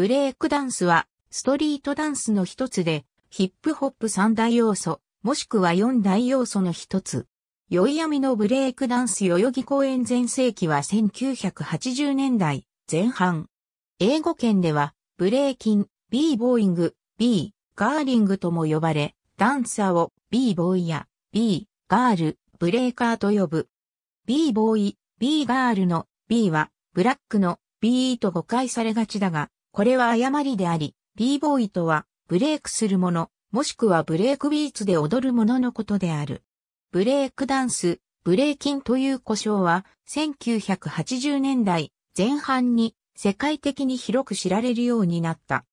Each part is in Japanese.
ブレイクダンスはストリートダンスの一つで、ヒップホップ三大要素、もしくは四大要素の一つ。宵闇のブレイクダンス代々木公園全盛期は1980年代前半。英語圏では、ブレイキン、b ーボーイング、b ー、ガーリングとも呼ばれ、ダンサーを b ーボーイや b ー、ガール、ブレイカーと呼ぶ。b ーボーイ、b ーガールの B は、ブラックの B と誤解されがちだが、これは誤りであり、b ボーイとは、ブレイクするもの、もしくはブレイクビーツで踊るもののことである。ブレイクダンス、ブレイキンという呼称は、1980年代前半に世界的に広く知られるようになった。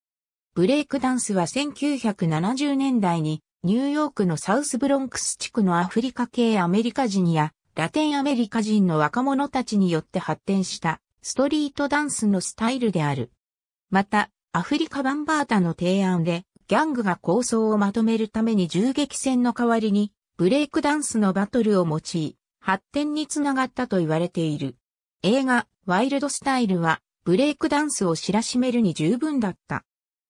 ブレイクダンスは1970年代にニューヨークのサウスブロンクス地区のアフリカ系アメリカ人やラテンアメリカ人の若者たちによって発展したストリートダンスのスタイルである。また、アフリカバンバータの提案で、ギャングが構想をまとめるために銃撃戦の代わりに、ブレイクダンスのバトルを用い、発展につながったと言われている。映画、ワイルドスタイルは、ブレイクダンスを知らしめるに十分だった。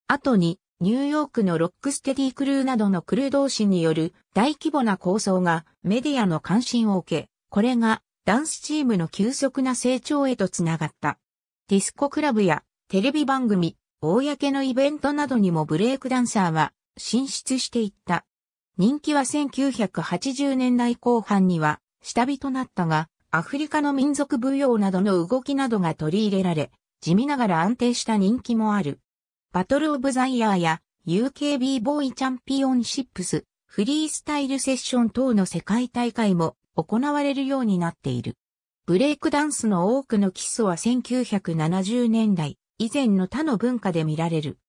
後に、ニューヨークのロックステディクルーなどのクルー同士による大規模な構想がメディアの関心を受け、これがダンスチームの急速な成長へとつながった。ディスコクラブやテレビ番組、公のイベントなどにもブレイクダンサーは進出していった。人気は1980年代後半には下火となったが、アフリカの民族舞踊などの動きなどが取り入れられ、地味ながら安定した人気もある。バトルオブザイヤーや UKB ボーイチャンピオンシップス、フリースタイルセッション等の世界大会も行われるようになっている。ブレイクダンスの多くの基礎は1970年代、以前の他の文化で見られる。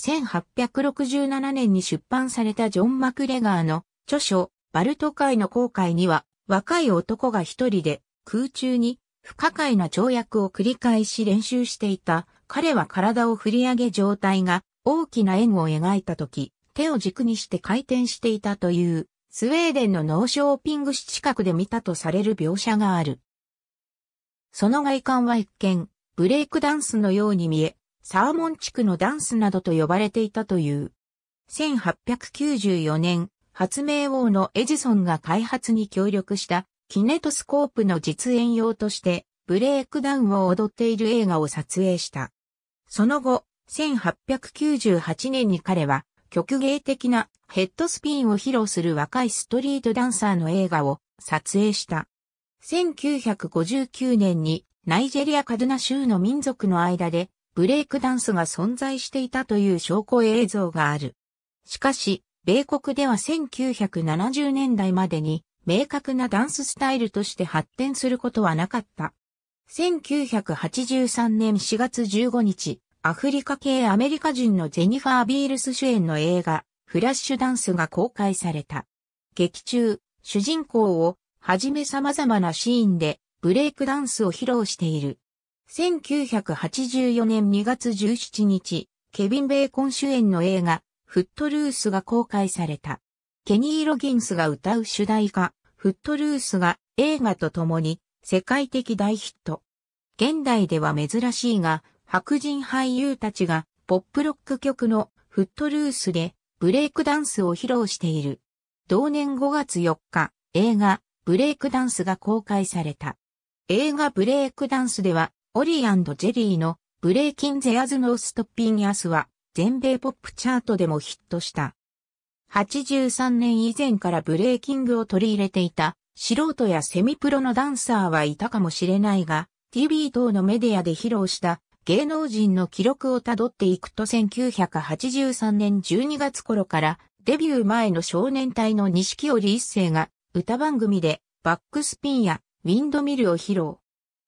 1867年に出版されたジョン・マクレガーの著書、バルト海の航海には、若い男が一人で空中に不可解な跳躍を繰り返し練習していた。彼は体を振り上げ状態が大きな円を描いた時、手を軸にして回転していたという、スウェーデンのノーショーピング市近くで見たとされる描写がある。その外観は一見、ブレイクダンスのように見え、サーモン地区のダンスなどと呼ばれていたという。1894年、発明王のエジソンが開発に協力したキネトスコープの実演用としてブレイクダウンを踊っている映画を撮影した。その後、1898年に彼は曲芸的なヘッドスピンを披露する若いストリートダンサーの映画を撮影した。1959年にナイジェリアカドナ州の民族の間でブレイクダンスが存在していたという証拠映像がある。しかし、米国では1970年代までに明確なダンススタイルとして発展することはなかった。1983年4月15日、アフリカ系アメリカ人のジェニファー・ビールス主演の映画、フラッシュダンスが公開された。劇中、主人公をはじめ様々なシーンでブレイクダンスを披露している。1984年2月17日、ケビン・ベーコン主演の映画、フットルースが公開された。ケニー・ロギンスが歌う主題歌、フットルースが映画と共に世界的大ヒット。現代では珍しいが、白人俳優たちがポップロック曲のフットルースでブレイクダンスを披露している。同年5月4日、映画ブレイクダンスが公開された。映画ブレイクダンスでは、オリージェリーのブレイキンゼアズノーストッピングアスは全米ポップチャートでもヒットした。83年以前からブレイキングを取り入れていた素人やセミプロのダンサーはいたかもしれないが、TV 等のメディアで披露した芸能人の記録をたどっていくと1983年12月頃からデビュー前の少年隊の錦織一世が歌番組でバックスピンやウィンドミルを披露。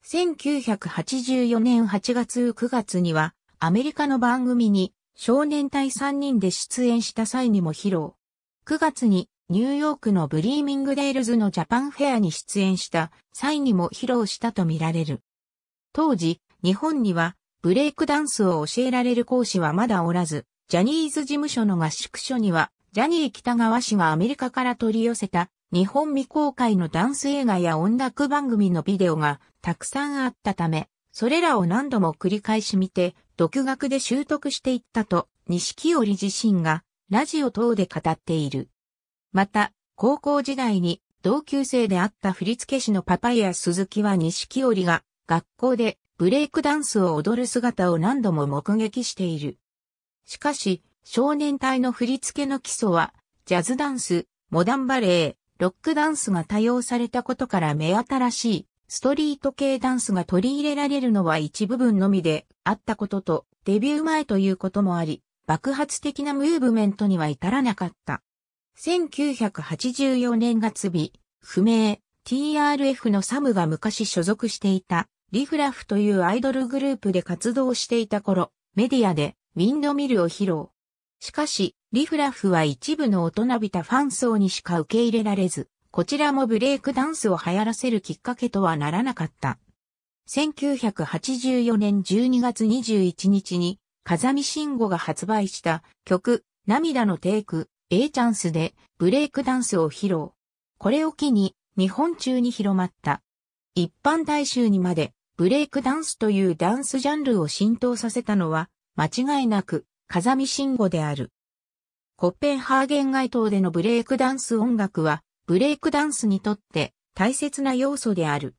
1984年8月9月には、アメリカの番組に少年隊3人で出演した際にも披露。9月にニューヨークのブリーミングデールズのジャパンフェアに出演した際にも披露したとみられる。当時、日本にはブレイクダンスを教えられる講師はまだおらず、ジャニーズ事務所の合宿所には、ジャニー北川氏がアメリカから取り寄せた日本未公開のダンス映画や音楽番組のビデオがたくさんあったため、それらを何度も繰り返し見て、独学で習得していったと、錦織自身がラジオ等で語っている。また、高校時代に同級生であった振付師のパパイヤ鈴木は錦織が学校でブレイクダンスを踊る姿を何度も目撃している。しかし、少年隊の振付の基礎は、ジャズダンス、モダンバレー、ロックダンスが多用されたことから目新しいストリート系ダンスが取り入れられるのは一部分のみであったこととデビュー前ということもあり、爆発的なムーブメントには至らなかった。1984年月日、不明、TRF のサムが昔所属していたリフラフというアイドルグループで活動していた頃、メディアでウィンドミルを披露。しかし、リフラフは一部の大人びたファン層にしか受け入れられず、こちらもブレイクダンスを流行らせるきっかけとはならなかった。1984年12月21日に、風見慎吾が発売した曲、涙のテイク、A チャンスでブレイクダンスを披露。これを機に、日本中に広まった。一般大衆にまで、ブレイクダンスというダンスジャンルを浸透させたのは、間違いなく、風見慎吾である。コッペンハーゲン街頭でのブレイクダンス音楽は、ブレイクダンスにとって大切な要素である。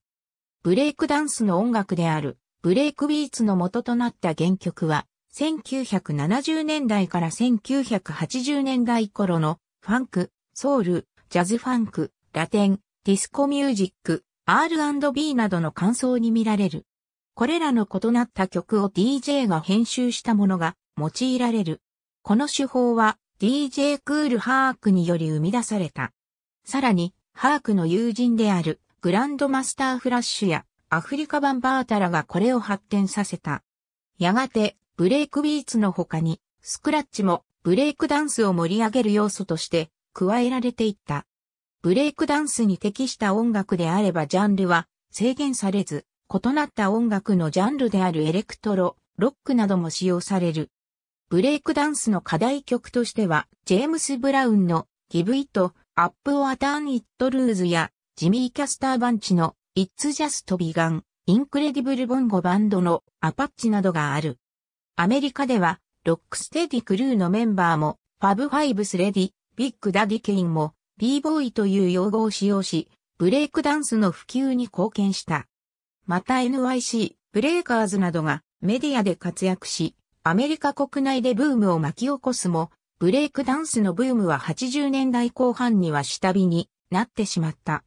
ブレイクダンスの音楽である、ブレイクビーツの元となった原曲は、1970年代から1980年代頃の、ファンク、ソウル、ジャズファンク、ラテン、ディスコミュージック、R&B などの感想に見られる。これらの異なった曲を DJ が編集したものが用いられる。この手法は DJ クール・ハークにより生み出された。さらに、ハークの友人であるグランドマスター・フラッシュやアフリカ版バータラがこれを発展させた。やがて、ブレイクビーツの他に、スクラッチもブレイクダンスを盛り上げる要素として加えられていった。ブレイクダンスに適した音楽であればジャンルは制限されず、異なった音楽のジャンルであるエレクトロ、ロックなども使用される。ブレイクダンスの課題曲としては、ジェームス・ブラウンの Give It, Up or Turn It Loose や、ジミー・キャスター・バンチの It's Just Begun, インクレディブル・ボンゴバンドのアパッチなどがある。アメリカでは、ロックステディ・クルーのメンバーも、ファブ・ファイブ・スレディ、ビッグ・ダディ・ケインも、b ボーイという用語を使用し、ブレイクダンスの普及に貢献した。また NYC、ブレイカーズなどがメディアで活躍し、アメリカ国内でブームを巻き起こすも、ブレイクダンスのブームは80年代後半には下火になってしまった。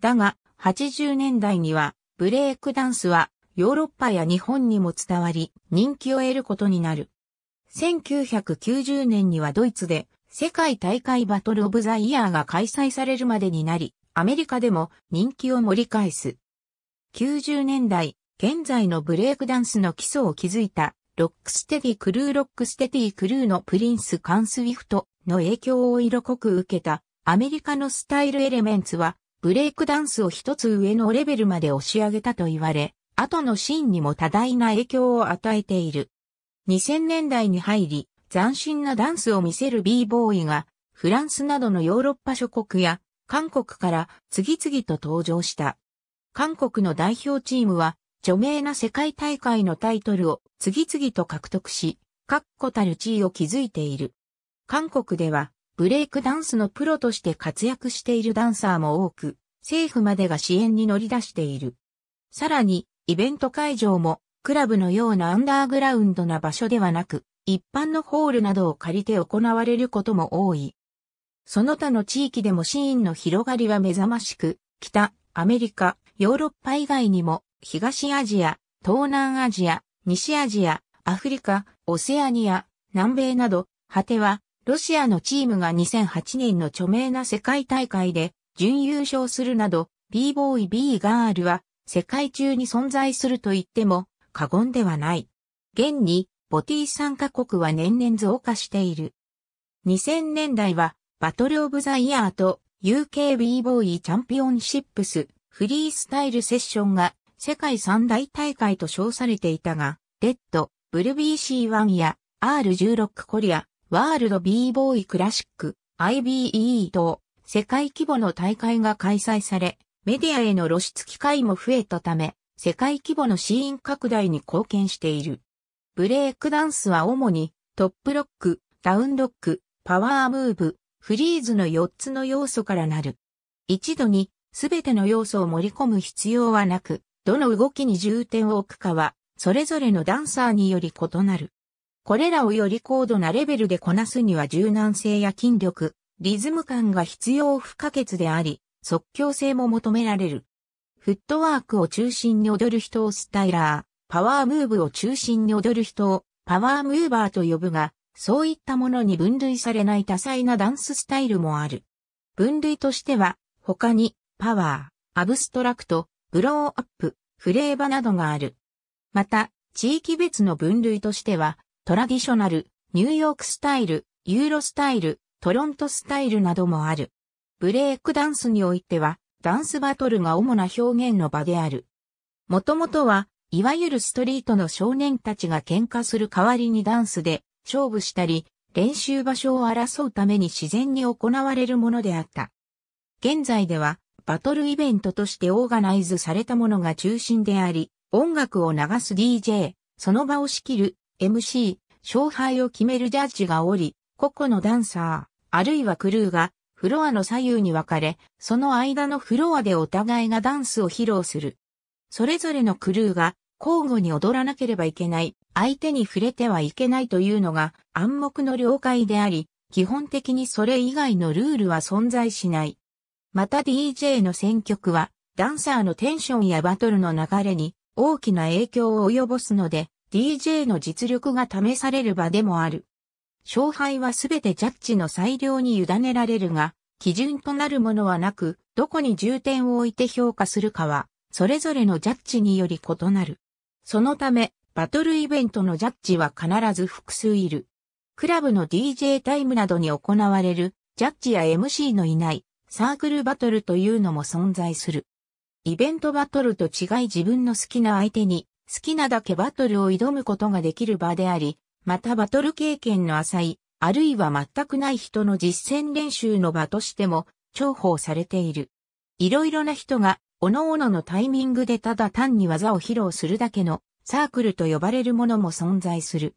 だが、80年代には、ブレイクダンスはヨーロッパや日本にも伝わり、人気を得ることになる。1990年にはドイツで世界大会バトルオブザイヤーが開催されるまでになり、アメリカでも人気を盛り返す。90年代、現在のブレイクダンスの基礎を築いたロックステディクルーロックステディクルーのプリンス・カン・スウィフトの影響を色濃く受けたアメリカのスタイルエレメンツはブレイクダンスを一つ上のレベルまで押し上げたと言われ、後のシーンにも多大な影響を与えている。2000年代に入り、斬新なダンスを見せる b ボーイが、フランスなどのヨーロッパ諸国や韓国から次々と登場した。韓国の代表チームは著名な世界大会のタイトルを次々と獲得し、確固たる地位を築いている。韓国では、ブレイクダンスのプロとして活躍しているダンサーも多く、政府までが支援に乗り出している。さらに、イベント会場も、クラブのようなアンダーグラウンドな場所ではなく、一般のホールなどを借りて行われることも多い。その他の地域でもシーンの広がりは目覚ましく、北、アメリカ、ヨーロッパ以外にも東アジア、東南アジア、西アジア、アフリカ、オセアニア、南米など、果ては、ロシアのチームが2008年の著名な世界大会で準優勝するなど、b ボーイ b ガールは世界中に存在すると言っても過言ではない。現に、ボティ参加国は年々増加している。2000年代は、バトルオブザイヤーと UK b ボーイチャンピオンシップスフリースタイルセッションが世界三大大会と称されていたが、レッド、ブル b c 1や R16 コリア、ワールド b ボーイクラシック、IBE 等、世界規模の大会が開催され、メディアへの露出機会も増えたため、世界規模のシーン拡大に貢献している。ブレイクダンスは主に、トップロック、ダウンロック、パワームーブ、フリーズの4つの要素からなる。一度に、すべての要素を盛り込む必要はなく、どの動きに重点を置くかは、それぞれのダンサーにより異なる。これらをより高度なレベルでこなすには柔軟性や筋力、リズム感が必要不可欠であり、即興性も求められる。フットワークを中心に踊る人をスタイラー、パワームーブを中心に踊る人をパワームーバーと呼ぶが、そういったものに分類されない多彩なダンススタイルもある。分類としては、他に、パワー、アブストラクト、ブローアップ、フレーバなどがある。また、地域別の分類としては、トラディショナル、ニューヨークスタイル、ユーロスタイル、トロントスタイルなどもある。ブレイクダンスにおいては、ダンスバトルが主な表現の場である。もともとは、いわゆるストリートの少年たちが喧嘩する代わりにダンスで勝負したり、練習場所を争うために自然に行われるものであった。現在では、バトルイベントとしてオーガナイズされたものが中心であり、音楽を流す DJ、その場を仕切る MC、勝敗を決めるジャッジがおり、個々のダンサー、あるいはクルーがフロアの左右に分かれ、その間のフロアでお互いがダンスを披露する。それぞれのクルーが交互に踊らなければいけない、相手に触れてはいけないというのが暗黙の了解であり、基本的にそれ以外のルールは存在しない。また DJ の選曲は、ダンサーのテンションやバトルの流れに大きな影響を及ぼすので、DJ の実力が試される場でもある。勝敗はすべてジャッジの裁量に委ねられるが、基準となるものはなく、どこに重点を置いて評価するかは、それぞれのジャッジにより異なる。そのため、バトルイベントのジャッジは必ず複数いる。クラブの DJ タイムなどに行われる、ジャッジや MC のいない、サークルバトルというのも存在する。イベントバトルと違い自分の好きな相手に好きなだけバトルを挑むことができる場であり、またバトル経験の浅い、あるいは全くない人の実践練習の場としても重宝されている。いろいろな人が、各々のタイミングでただ単に技を披露するだけのサークルと呼ばれるものも存在する。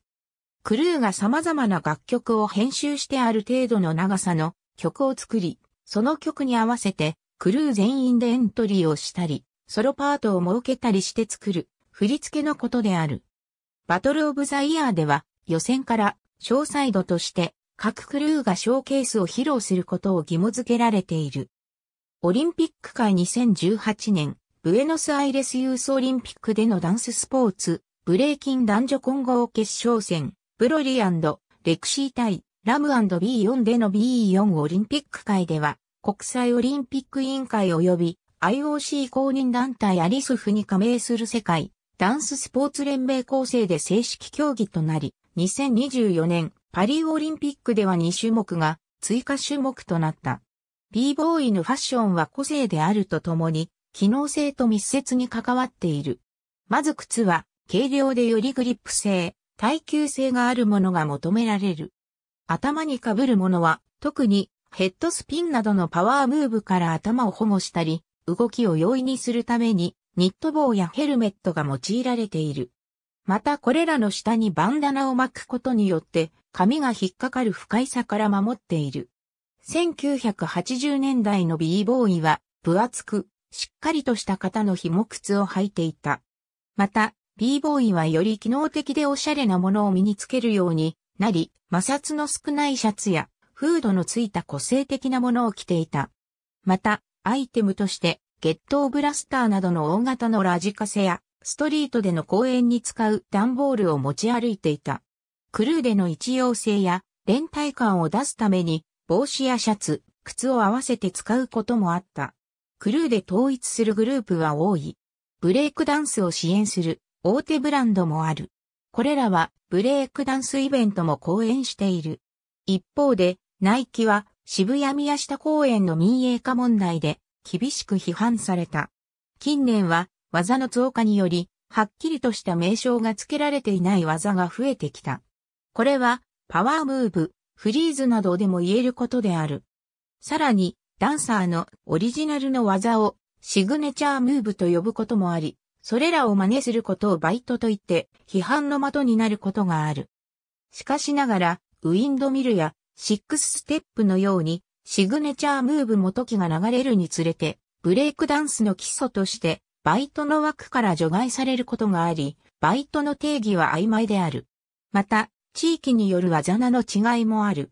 クルーが様々な楽曲を編集してある程度の長さの曲を作り、その曲に合わせて、クルー全員でエントリーをしたり、ソロパートを設けたりして作る、振り付けのことである。バトルオブザイヤーでは、予選から、小サイドとして、各クルーがショーケースを披露することを義務付けられている。オリンピック会2018年、ブエノスアイレスユースオリンピックでのダンススポーツ、ブレイキン男女混合決勝戦、ブロリーレクシー対ラム &B4 での B4 オリンピック会では、国際オリンピック委員会及び IOC 公認団体アリスフに加盟する世界ダンススポーツ連盟構成で正式競技となり、2024年パリオリンピックでは2種目が追加種目となった。b ボーイのファッションは個性であるとともに、機能性と密接に関わっている。まず靴は、軽量でよりグリップ性、耐久性があるものが求められる。頭に被るものは、特にヘッドスピンなどのパワームーブから頭を保護したり、動きを容易にするために、ニット帽やヘルメットが用いられている。またこれらの下にバンダナを巻くことによって、髪が引っかかる不快さから守っている。1980年代の b ボーイは、分厚く、しっかりとした型の紐靴を履いていた。また、b ボーイはより機能的でおしゃれなものを身につけるように、なり、摩擦の少ないシャツや、フードのついた個性的なものを着ていた。また、アイテムとして、ゲットーブラスターなどの大型のラジカセや、ストリートでの公園に使う段ボールを持ち歩いていた。クルーでの一様性や連帯感を出すために帽子やシャツ、靴を合わせて使うこともあった。クルーで統一するグループは多い。ブレイクダンスを支援する大手ブランドもある。これらはブレイクダンスイベントも講演している。一方で、ナイキは渋谷宮下公園の民営化問題で厳しく批判された。近年は技の増加により、はっきりとした名称が付けられていない技が増えてきた。これは、パワームーブ、フリーズなどでも言えることである。さらに、ダンサーのオリジナルの技をシグネチャームーブと呼ぶこともあり、それらを真似することをバイトと言って批判の的になることがある。しかしながら、ウィンドミルやシックスステップのように、シグネチャームーブも時が流れるにつれて、ブレイクダンスの基礎として、バイトの枠から除外されることがあり、バイトの定義は曖昧である。また、地域による技名の違いもある。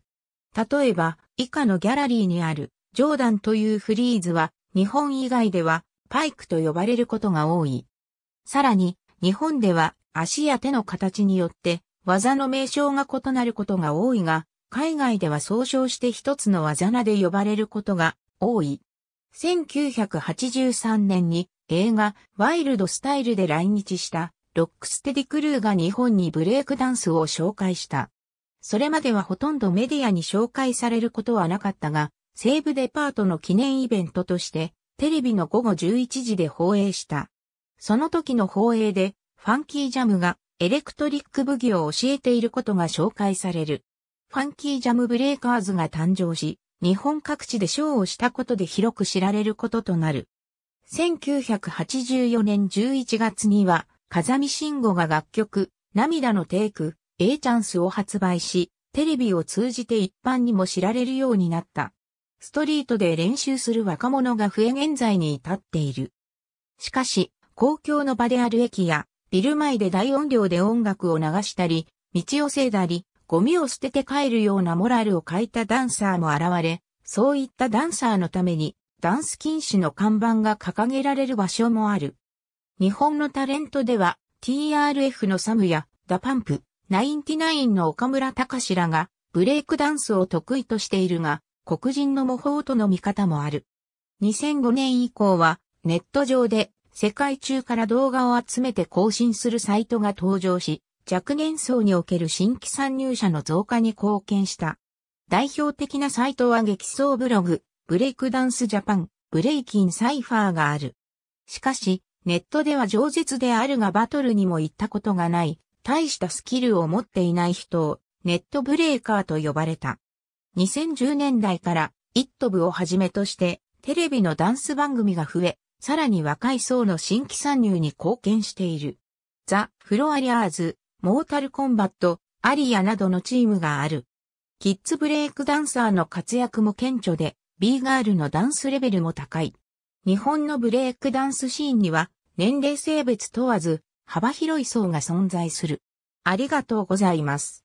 例えば、以下のギャラリーにある、ジョーダンというフリーズは、日本以外では、パイクと呼ばれることが多い。さらに、日本では足や手の形によって技の名称が異なることが多いが、海外では総称して一つの技名で呼ばれることが多い。1983年に映画ワイルドスタイルで来日したロックステディクルーが日本にブレイクダンスを紹介した。それまではほとんどメディアに紹介されることはなかったが、西部デパートの記念イベントとしてテレビの午後11時で放映した。その時の放映で、ファンキージャムがエレクトリックブギを教えていることが紹介される。ファンキージャムブレイカーズが誕生し、日本各地でショーをしたことで広く知られることとなる。1984年11月には、風見慎吾が楽曲、涙のテイク、A チャンスを発売し、テレビを通じて一般にも知られるようになった。ストリートで練習する若者が増え現在に至っている。しかし、公共の場である駅や、ビル前で大音量で音楽を流したり、道をせいだり、ゴミを捨てて帰るようなモラルを欠いたダンサーも現れ、そういったダンサーのために、ダンス禁止の看板が掲げられる場所もある。日本のタレントでは、TRF のサムや、ダパンプ、ナインティナインの岡村隆史らが、ブレイクダンスを得意としているが、黒人の模倣との見方もある。2005年以降は、ネット上で世界中から動画を集めて更新するサイトが登場し、若年層における新規参入者の増加に貢献した。代表的なサイトは激走ブログ、ブレイクダンスジャパン、ブレイキンサイファーがある。しかし、ネットでは上舌であるがバトルにも行ったことがない、大したスキルを持っていない人を、ネットブレーカーと呼ばれた。2010年代から、イットブをはじめとして、テレビのダンス番組が増え、さらに若い層の新規参入に貢献している。ザ・フロアリアーズ、モータルコンバット、アリアなどのチームがある。キッズブレイクダンサーの活躍も顕著で、B ガールのダンスレベルも高い。日本のブレイクダンスシーンには、年齢性別問わず、幅広い層が存在する。ありがとうございます。